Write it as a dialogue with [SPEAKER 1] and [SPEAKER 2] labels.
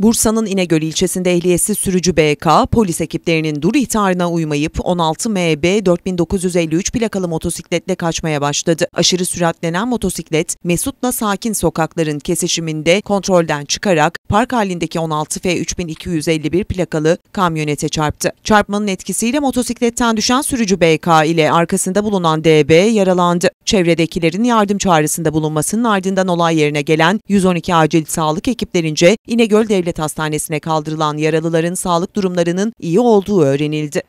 [SPEAKER 1] Bursa'nın İnegöl ilçesinde ehliyetsiz sürücü BK, polis ekiplerinin dur ihtarına uymayıp 16 MB 4953 plakalı motosikletle kaçmaya başladı. Aşırı süratlenen motosiklet, Mesut'la sakin sokakların kesişiminde kontrolden çıkarak park halindeki 16F 3251 plakalı kamyonete çarptı. Çarpmanın etkisiyle motosikletten düşen sürücü BK ile arkasında bulunan DB yaralandı. Çevredekilerin yardım çağrısında bulunmasının ardından olay yerine gelen 112 acil sağlık ekiplerince İnegöl Devlet Devlet Hastanesi'ne kaldırılan yaralıların sağlık durumlarının iyi olduğu öğrenildi.